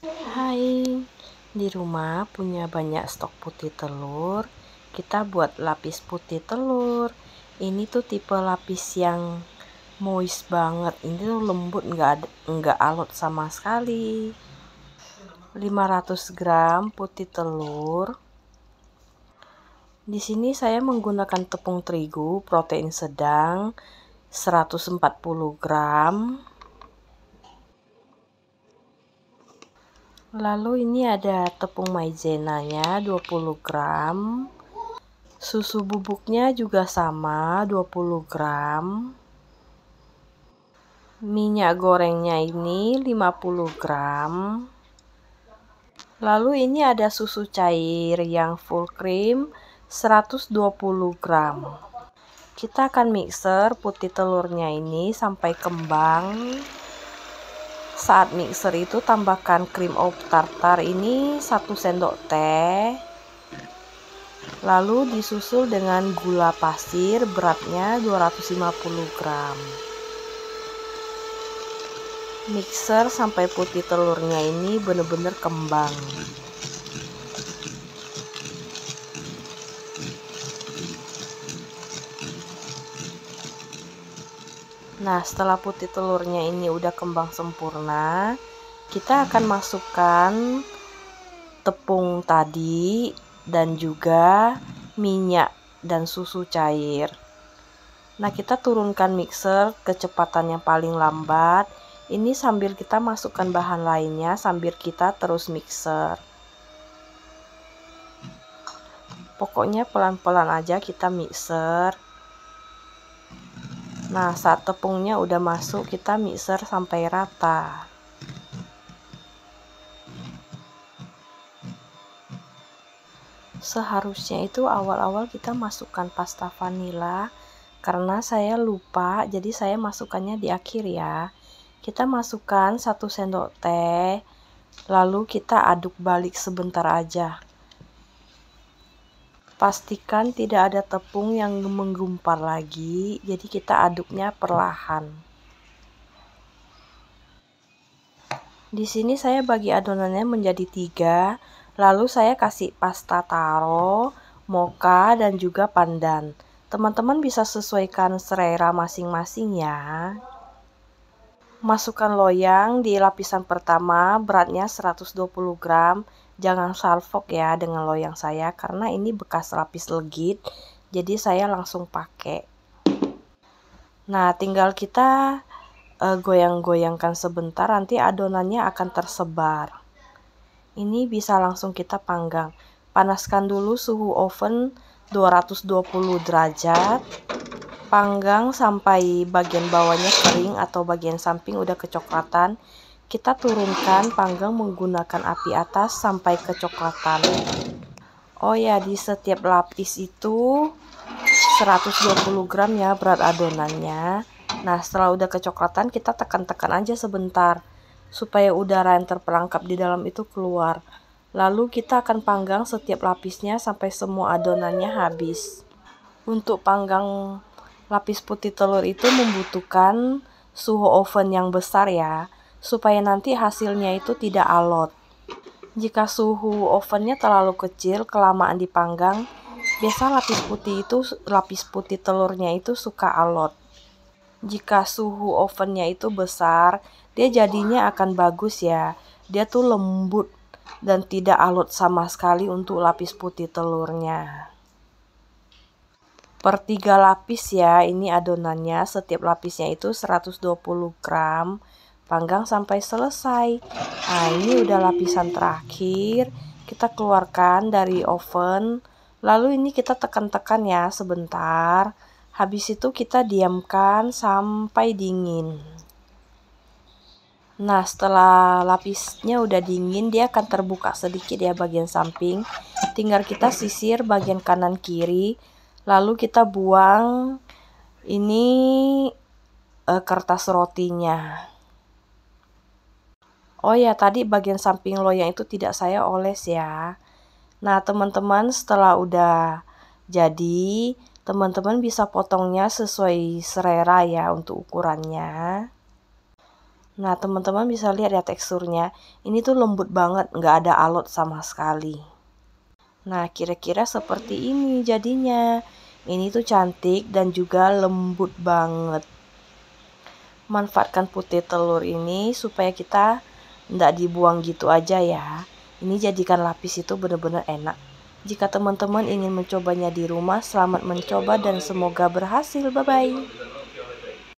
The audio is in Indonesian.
Hai, di rumah punya banyak stok putih telur. Kita buat lapis putih telur. Ini tuh tipe lapis yang moist banget. Ini tuh lembut, nggak nggak alot sama sekali. 500 gram putih telur. Di sini saya menggunakan tepung terigu protein sedang 140 gram Lalu ini ada tepung maizenanya 20 gram. Susu bubuknya juga sama 20 gram. Minyak gorengnya ini 50 gram. Lalu ini ada susu cair yang full cream 120 gram. Kita akan mixer putih telurnya ini sampai kembang saat mixer itu tambahkan krim of tartar ini satu sendok teh lalu disusul dengan gula pasir beratnya 250 gram mixer sampai putih telurnya ini benar-benar kembang Nah, setelah putih telurnya ini udah kembang sempurna, kita akan hmm. masukkan tepung tadi dan juga minyak dan susu cair. Nah, kita turunkan mixer kecepatan yang paling lambat. Ini sambil kita masukkan bahan lainnya sambil kita terus mixer. Pokoknya pelan-pelan aja kita mixer Nah, saat tepungnya udah masuk, kita mixer sampai rata. Seharusnya itu awal-awal kita masukkan pasta vanila karena saya lupa, jadi saya masukkannya di akhir ya. Kita masukkan satu sendok teh, lalu kita aduk balik sebentar aja pastikan tidak ada tepung yang menggumpal lagi jadi kita aduknya perlahan di sini saya bagi adonannya menjadi tiga lalu saya kasih pasta taro moka dan juga pandan teman-teman bisa sesuaikan selera masing-masing ya masukkan loyang di lapisan pertama beratnya 120 gram Jangan salfok ya dengan loyang saya karena ini bekas lapis legit. Jadi saya langsung pakai. Nah, tinggal kita uh, goyang-goyangkan sebentar nanti adonannya akan tersebar. Ini bisa langsung kita panggang. Panaskan dulu suhu oven 220 derajat. Panggang sampai bagian bawahnya kering atau bagian samping udah kecoklatan. Kita turunkan panggang menggunakan api atas sampai kecoklatan. Oh ya, di setiap lapis itu 120 gram ya berat adonannya. Nah, setelah udah kecoklatan kita tekan-tekan aja sebentar supaya udara yang terperangkap di dalam itu keluar. Lalu kita akan panggang setiap lapisnya sampai semua adonannya habis. Untuk panggang lapis putih telur itu membutuhkan suhu oven yang besar ya supaya nanti hasilnya itu tidak alot. Jika suhu ovennya terlalu kecil, kelamaan dipanggang, biasa lapis putih itu lapis putih telurnya itu suka alot. Jika suhu ovennya itu besar, dia jadinya akan bagus ya. Dia tuh lembut dan tidak alot sama sekali untuk lapis putih telurnya per tiga lapis ya ini adonannya setiap lapisnya itu 120 gram panggang sampai selesai nah ini udah lapisan terakhir kita keluarkan dari oven lalu ini kita tekan-tekan ya sebentar habis itu kita diamkan sampai dingin nah setelah lapisnya udah dingin dia akan terbuka sedikit ya bagian samping tinggal kita sisir bagian kanan kiri lalu kita buang ini eh, kertas rotinya Oh ya, tadi bagian samping loyang itu tidak saya oles ya. Nah, teman-teman setelah udah jadi, teman-teman bisa potongnya sesuai selera ya untuk ukurannya. Nah, teman-teman bisa lihat ya teksturnya. Ini tuh lembut banget, nggak ada alot sama sekali. Nah, kira-kira seperti ini jadinya. Ini tuh cantik dan juga lembut banget. Manfaatkan putih telur ini supaya kita tidak dibuang gitu aja ya. Ini jadikan lapis itu benar-benar enak. Jika teman-teman ingin mencobanya di rumah, selamat mencoba dan semoga berhasil. Bye-bye.